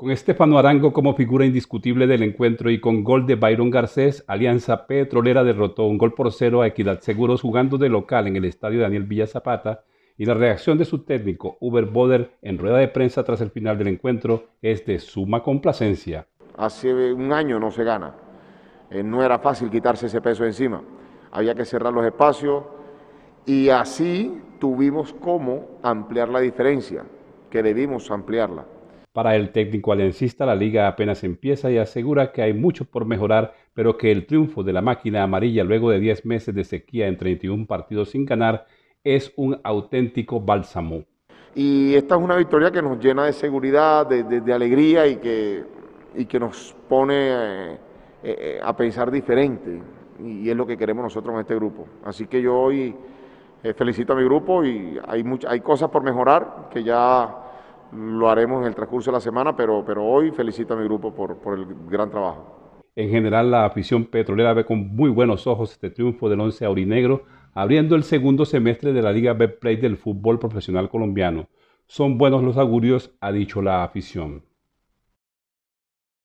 Con Estefano Arango como figura indiscutible del encuentro y con gol de Byron Garcés, Alianza Petrolera derrotó un gol por cero a Equidad Seguros jugando de local en el estadio Daniel Villa Zapata y la reacción de su técnico Uber Boder en rueda de prensa tras el final del encuentro es de suma complacencia. Hace un año no se gana, eh, no era fácil quitarse ese peso encima, había que cerrar los espacios y así tuvimos cómo ampliar la diferencia, que debimos ampliarla para el técnico valencista la liga apenas empieza y asegura que hay mucho por mejorar, pero que el triunfo de la máquina amarilla luego de 10 meses de sequía en 31 partidos sin ganar es un auténtico bálsamo. Y esta es una victoria que nos llena de seguridad, de, alegría y que, que nos pone eh, eh, a pensar diferente. Y es lo que queremos nosotros en este grupo. Así que yo hoy eh, felicito a mi grupo y hay, hay cosas por mejorar que ya lo haremos en el transcurso de la semana, pero, hoy felicito a mi grupo por, por el gran trabajo. En general, la afición petrolera ve con muy buenos ojos este triunfo del once aurinegro, abriendo el segundo semestre de la Liga Betplay del fútbol profesional colombiano. Son buenos los augurios, ha dicho la afición.